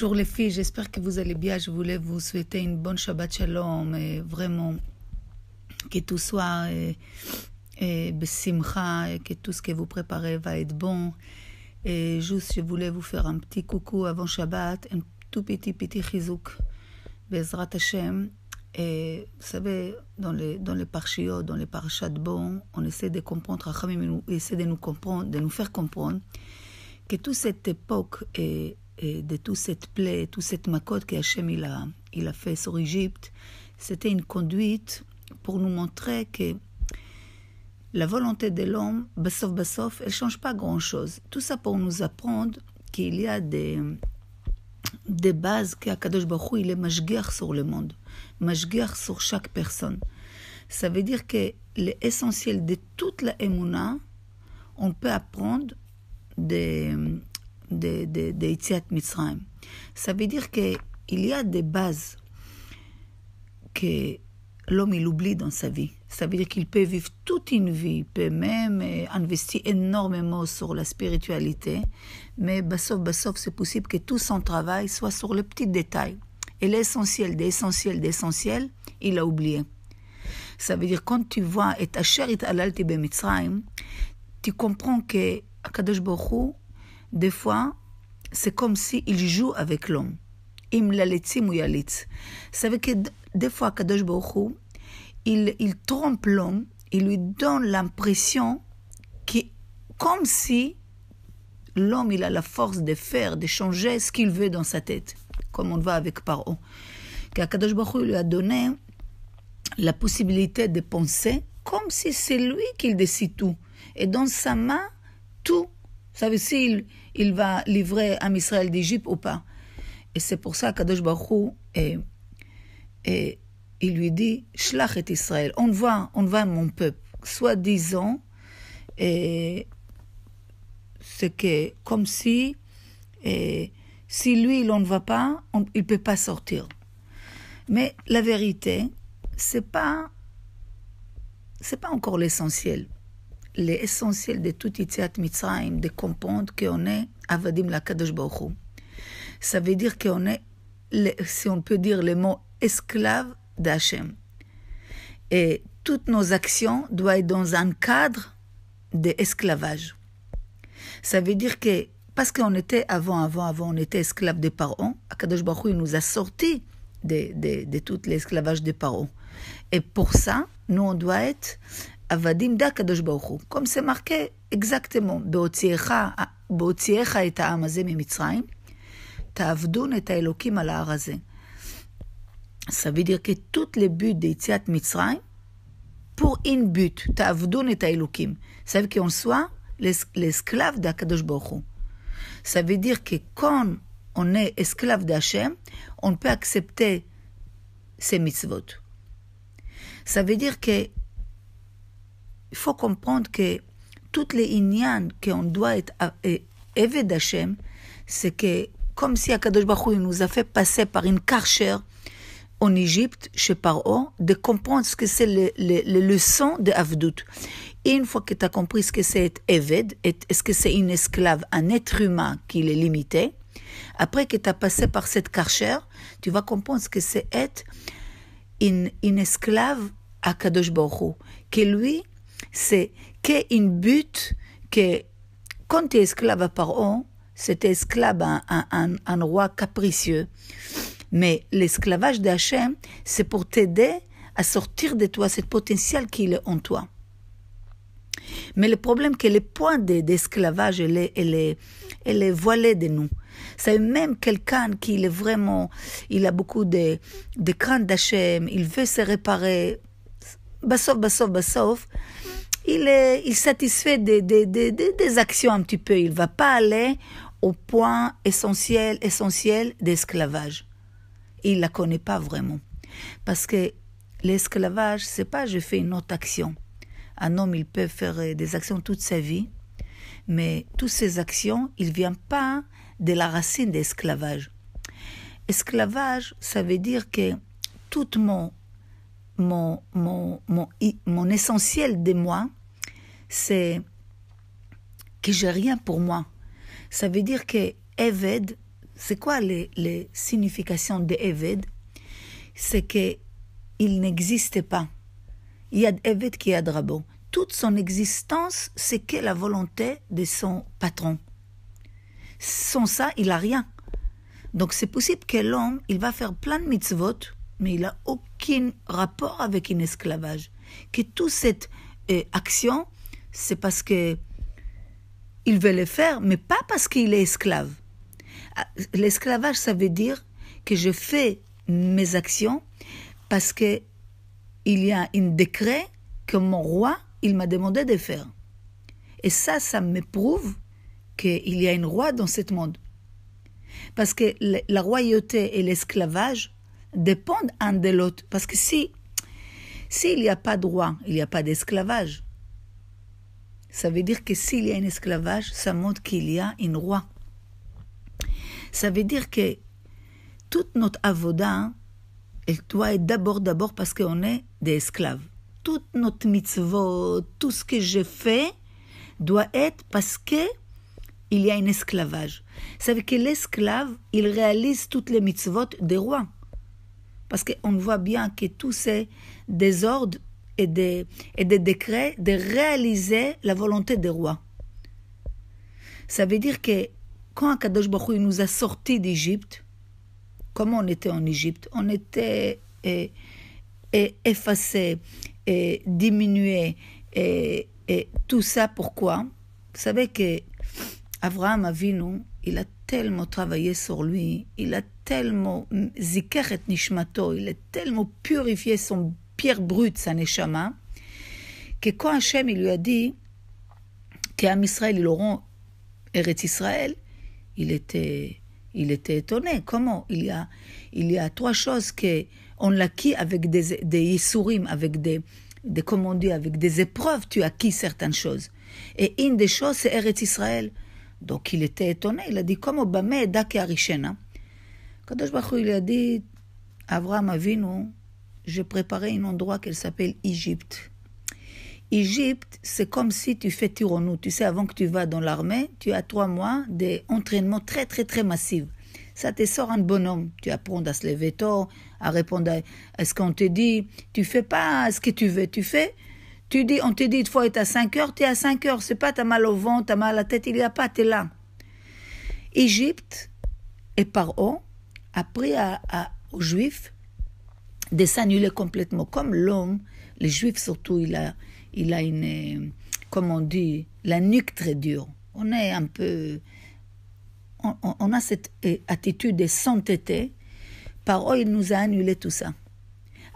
Bonjour les filles, j'espère que vous allez bien. Je voulais vous souhaiter une bonne Shabbat Shalom et vraiment que tout soit eh, eh, besimcha et que tout ce que vous préparez va être bon. Et juste, je voulais vous faire un petit coucou avant Shabbat, un tout petit, petit chizouk, Bezrat Hashem. Et vous savez, dans les, dans les parchats dans les bon, on essaie de comprendre, Rachamim essaie de nous comprendre, de nous faire comprendre que toute cette époque est de toute cette plaie, toute cette macotte que Hachem il a, il fait sur Égypte, c'était une conduite pour nous montrer que la volonté de l'homme, bassof bassof, elle change pas grand-chose. Tout ça pour nous apprendre qu'il y a des, des bases qu'Akadosh Baruch Hu, il est sur le monde, mashguer sur chaque personne. Ça veut dire que l'essentiel de toute la Emouna, on peut apprendre des de, de, de Ça veut dire qu'il y a des bases que l'homme il oublie dans sa vie. Ça veut dire qu'il peut vivre toute une vie, peut même euh, investir énormément sur la spiritualité, mais bassof, c'est possible que tout son travail soit sur les petits détails. Et l'essentiel, l'essentiel, d'essentiel, il a oublié. Ça veut dire quand tu vois et Asher et Alalti Mitzrayim, tu comprends que Akadosh Baruch des fois, c'est comme s'il joue avec l'homme. Im laletzim ou Ça que des fois, Kadosh Baruch il, il trompe l'homme, il lui donne l'impression que, comme si l'homme, il a la force de faire, de changer ce qu'il veut dans sa tête, comme on le voit avec Paro. Car Kadosh lui a donné la possibilité de penser comme si c'est lui qui décide tout. Et dans sa main, tout savez s'il il va livrer à Israël d'Égypte ou pas. Et c'est pour ça qu'Adosh Baruch et, et, il lui dit Shlach Israël, on va, on va mon peuple. Soit disant, c'est que comme si, et, si lui, l'on ne va pas, il ne peut pas sortir. Mais la vérité, c'est pas c'est pas encore l'essentiel l'essentiel de tout Itziat Mitzrayim, de comprendre qu'on est Avadim la Kadosh Baruch Ça veut dire qu'on est, si on peut dire le mot esclave d'Hachem. Et toutes nos actions doivent être dans un cadre d'esclavage. Ça veut dire que, parce qu'on était avant, avant, avant, on était esclave des parents, Akadosh Baruch nous a sortis de, de, de tout l'esclavage des parents. Et pour ça, nous, on doit être עבדים דה קדוש ברוך הוא. קום שמחכה הגזקתמו, בהוציאך, את העם הזה ממצרים, תעבדון את האלוקים על ההר הזה. סביד ירקטות לביט דיציאת מצרים, פור אין ביט, תעבדון את האלוקים. סביב כאונסואה לאסקלב דה קדוש ברוך הוא. סביד כקון עונה אסקלב דה השם, on peut סמצוות. ces mitzvot. il faut comprendre que toutes les qui qu'on doit être évêque euh, d'Hachem, c'est que comme si Akadosh Baruch nous a fait passer par une karchère en Égypte, chez Paro, de comprendre ce que c'est les le, le leçons de Et une fois que tu as compris ce que c'est être éveillé, est-ce que c'est une esclave, un être humain qui est limité, après que tu as passé par cette karchère, tu vas comprendre ce que c'est être une, une esclave à Kadosh Baruch Hu, que lui, c'est qu'un but que quand tu es esclave à Pharaon, c'était esclave à un, un, roi capricieux. Mais l'esclavage d'Hachem, c'est pour t'aider à sortir de toi ce potentiel qu'il est en toi. Mais le problème, c'est que le point d'esclavage, elle elle est, elle est voilée de nous. C'est même quelqu'un qui est vraiment, il a beaucoup de, de crainte d'Hachem, il veut se réparer, il, il satisfait des, actions un petit peu. Il va pas aller au point essentiel, essentiel d'esclavage. Il la connaît pas vraiment. Parce que l'esclavage, c'est pas je fais une autre action. Un homme, il peut faire des actions toute sa vie, mais toutes ces actions, il vient pas de la racine d'esclavage. Esclavage, ça veut dire que tout mon mon, mon, mon, essentiel de moi, c'est que j'ai rien pour moi. Ça veut dire que Eved, c'est quoi les, significations de Eved C'est que il n'existe pas. il a Eved qui a Drabo. Toute son existence, c'est que la volonté de son patron. Sans ça, il a rien. Donc c'est possible que l'homme, il va faire plein de mitzvot, mais il a aucun rapport avec un esclavage. Que toute cette euh, action, c'est parce que il veut le faire, mais pas parce qu'il est esclave. Ah, l'esclavage, ça veut dire que je fais mes actions parce que il y a un décret que mon roi, il m'a demandé de faire. Et ça, ça me prouve qu'il y a un roi dans ce monde. Parce que la royauté et l'esclavage, dépendent un de l'autre. Parce que si s'il n'y a pas droit, il n'y a pas d'esclavage. Ça veut dire que s'il y a un esclavage, ça montre qu'il y a un roi. Ça veut dire que toute notre avoda, hein, elle doit être d'abord, d'abord parce qu'on est des esclaves. Toute notre mitzvot, tout ce que je fais, doit être parce que il y a un esclavage. Ça veut dire que l'esclave, il réalise toutes les mitzvot des rois. Parce qu'on voit bien que tous ces désordres et des, et des décrets de réaliser la volonté des rois. Ça veut dire que quand Kadosh Baruch nous a sortis d'Égypte, comment on était en Égypte On était et, euh, effacé euh, effacés, et euh, diminués, et, tout ça pourquoi Vous savez que Abraham Avinu, il a tellement travaillé sur lui, il a tellement travaillé sur nishmato, il a tellement purifié son pierre brute, sa neshama, que quand Hachem il lui a dit qu'Am Israël, ils auront Eretz Israël, il était, il était étonné. Comment il y, a, il y a trois choses qu'on l'a avec des, des yisurim, avec des, des, avec des épreuves, tu acquis certaines choses. Et une des choses, c'est Eretz Israël. Donc il était étonné, il a dit Comme comme Bamé Daki Arishena Kadosh Baruch il a dit Avram nous, j'ai préparé un endroit qu'elle s'appelle Égypte. Égypte, c'est comme si tu fais nous. Tu sais, avant que tu vas dans l'armée, tu as trois mois d'entraînement très, très, très massif. Ça te sort un bonhomme. Tu apprends à se lever tôt, à répondre à ce qu'on te dit. Tu fais pas ce que tu veux, tu fais tu dis, on te dit une fois, est à 5 heures, tu es à 5 heures. C'est pas, as mal au ventre, as mal à la tête, il n'y a pas, es là. Égypte et Paro après à, aux Juifs de s'annuler complètement. Comme l'homme, les Juifs surtout, il a, il a une, comment on dit, la nuque très dure. On est un peu, on, a cette euh, attitude de sainteté. Paro, il nous a annulé tout ça.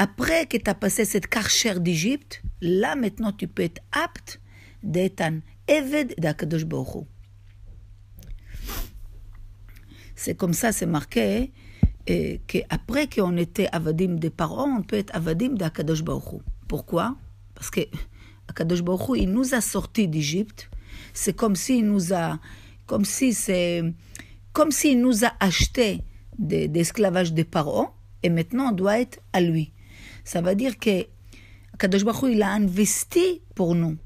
Après que tu as passé cette carchère d'Égypte, là maintenant tu peux être apte d'être un d'Akadosh C'est comme ça, c'est marqué hein, qu'après qu'on était avadim des parents, on peut être avadim d'Akadosh Baruch Pourquoi Parce que Akadosh il nous a sortis d'Égypte. C'est comme s'il nous a, comme si c'est, comme nous a acheté d'esclavage des parents, et maintenant on doit être à lui. Ça veut dire que Kadosh Baruch il a investi pour nous.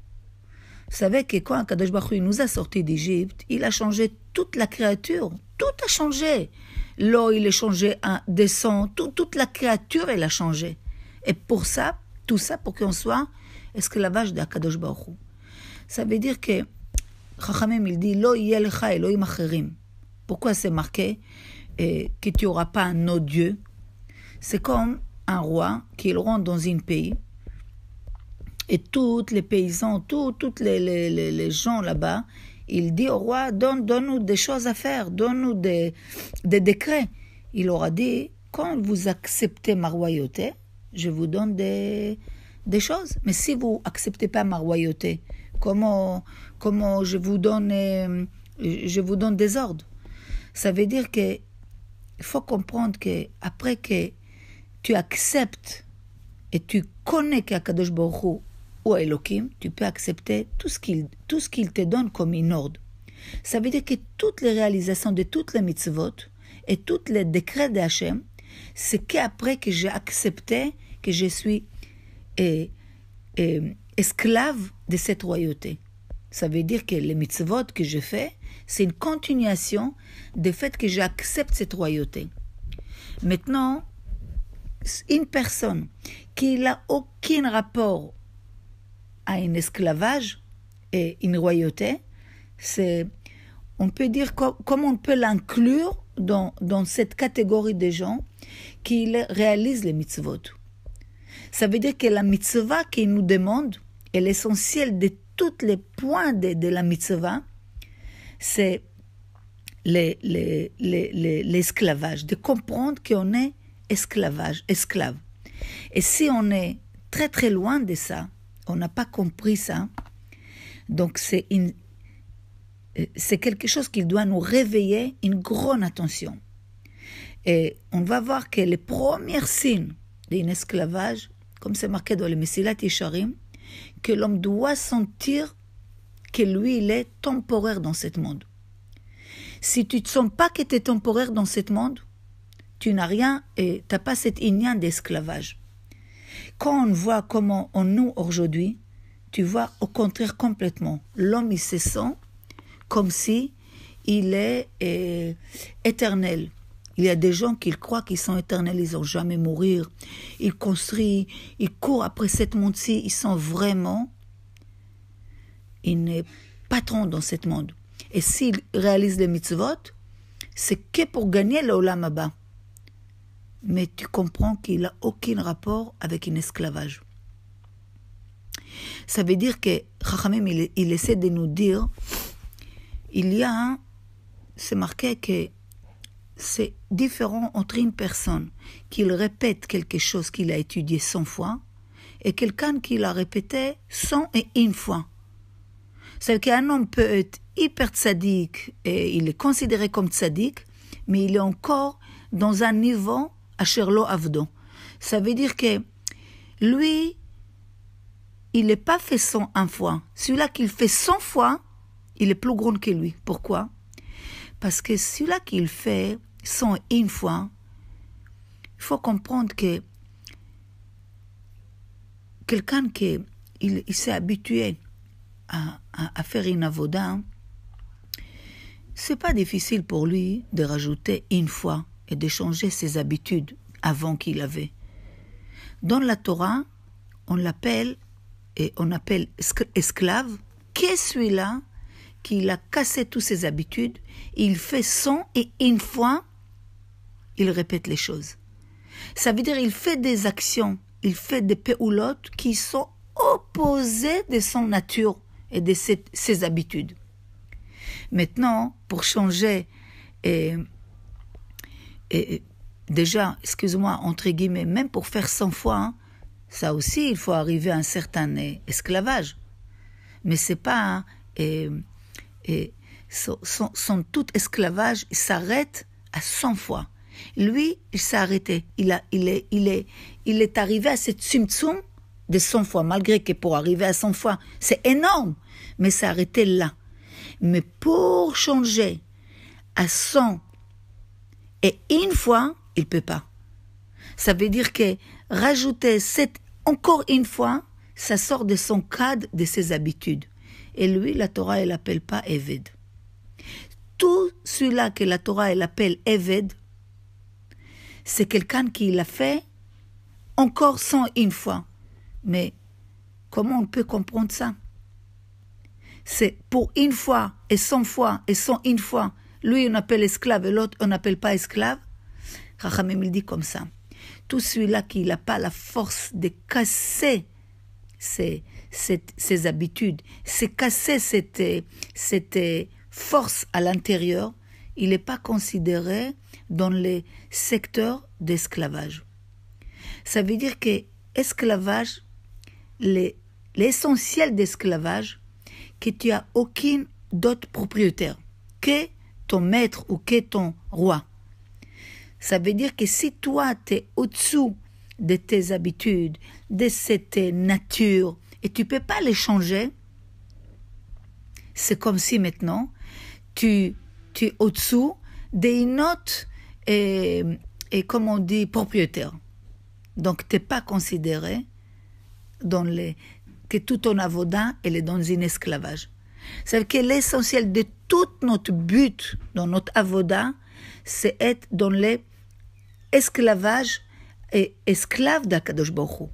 Vous savez que quand Kadosh Baruch nous a sortis d'Égypte, il a changé toute la créature. Tout a changé. L'eau, il a changé un descend. toute la créature, elle a changé. Et pour ça, tout ça, pour qu'on soit esclavage d'Akadosh Baruch Ça veut dire que Chachamim, il dit, Pourquoi c'est marqué et euh, que tu n'auras pas un autre Dieu C'est comme un roi qui rentre dans un pays et tous les paysans, tous les, les, gens là-bas, il dit au roi, donne, nous des choses à faire, donne-nous des, décrets. Il aura dit, quand vous acceptez ma royauté, je vous donne des, des choses. Mais si vous acceptez pas ma royauté, comment, comment je, vous donne, euh, je vous donne des ordres Ça veut dire qu'il faut comprendre que après que tu acceptes et tu connais Kadosh Baruch ou Elohim, tu peux accepter tout ce qu'il tout te donne comme une ordre. Ça veut dire que toutes les réalisations de toutes les mitzvot et tous les décrets d'Hachem, c'est qu'après que j'ai accepté que je suis et esclave de cette royauté. Ça veut dire que les mitzvot que je fais, c'est une continuation du fait que j'accepte cette royauté. Maintenant, une personne qui n'a aucun rapport à un esclavage et une royauté, c'est, on peut dire comment on peut l'inclure dans, dans, cette catégorie de gens qui réalisent les mitzvot. Ça veut dire que la mitzvah qui nous demande est l'essentiel de tous les points de, la mitzvah, c'est l'esclavage, de comprendre qu'on est esclavage, esclave. Et si on est très très loin de ça, on n'a pas compris ça, donc c'est une, euh, c'est quelque chose qui doit nous réveiller une grande attention. Et on va voir que les premiers signes d'un esclavage, comme c'est marqué dans le Messilat Isharim, que l'homme doit sentir que lui, il est temporaire dans ce monde. Si tu ne sens pas que tu es temporaire dans ce monde, tu n'as rien et tu n'as pas cette idée d'esclavage. Quand on voit comment on nous aujourd'hui, tu vois au contraire complètement. L'homme, il se sent comme si il est eh, éternel. Il y a des gens qui croient qu'ils sont éternels, ils n'ont jamais mourir. Ils construisent, ils courent après cette montée ils sont vraiment, ils n'est pas trop dans cette monde. Et s'ils réalisent les mitzvot, c'est que pour gagner le Olam Abba mais tu comprends qu'il n'a aucun rapport avec une esclavage. Ça veut dire que Chachamim, il, essaie de nous dire, il y a un, c'est marqué que c'est différent entre une personne qui répète quelque chose qu'il a étudié 100 fois et quelqu'un qui l'a répété cent et une fois. C'est qu'un homme peut être hyper tzaddik et il est considéré comme tzaddik, mais il est encore dans un niveau Asherlo Avdon. Ça veut dire que lui, il n'est pas fait 101 fois. Celui-là qu'il fait 100 fois, il est plus grand que lui. Pourquoi Parce que celui-là qu'il fait 101 fois, il faut comprendre que quelqu'un qui il, s'est habitué à, à, faire une ce c'est pas difficile pour lui de rajouter une fois et de changer ses habitudes avant qu'il avait. Dans la Torah, on l'appelle et on appelle esclave. Qu'est celui-là qu'il a cassé toutes ses habitudes, il fait son et une fois, il répète les choses. Ça veut dire il fait des actions, il fait des péoulottes qui sont opposées de son nature et de ses, habitudes. Maintenant, pour changer et et, déjà, excuse-moi, entre guillemets, même pour faire 100 fois, hein, ça aussi, il faut arriver à un certain esclavage. Mais c'est pas. Hein, et, et son, tout esclavage s'arrête à 100 fois. Lui, il s'est arrêté. Il, a, il, est, il, est, il est arrivé à cette tsum de 100 fois, malgré que pour arriver à 100 fois, c'est énorme, mais s'est arrêté là. Mais pour changer à 100 et une fois, il peut pas. Ça veut dire que rajouter cette encore une fois, ça sort de son cadre, de ses habitudes. Et lui, la Torah, elle l'appelle pas Eved. Tout cela que la Torah, elle appelle Eved, c'est quelqu'un qui l'a fait encore sans une fois. Mais comment on peut comprendre ça C'est pour une fois et cent fois et cent une fois lui, on appelle esclave et l'autre, on n'appelle pas esclave. Rachamim, il dit comme ça. Tout celui-là qui n'a pas la force de casser ses, habitudes, c'est casser cette, force à l'intérieur, il n'est pas considéré dans les secteurs d'esclavage. Ça veut dire que esclavage, l'essentiel d'esclavage, que tu as aucune d'autre propriétaire que maître ou qu'est ton roi. Ça veut dire que si toi, tu es au-dessous de tes habitudes, de cette nature, et tu peux pas les changer, c'est comme si maintenant, tu, tu es au-dessous des notes et, et comme on dit, propriétaire. Donc, tu pas considéré dans les, que tout ton avodin et est dans une esclavage cest à que l'essentiel de tout notre but dans notre avoda, c'est être dans l'esclavage et esclave d'Akadosh Baruch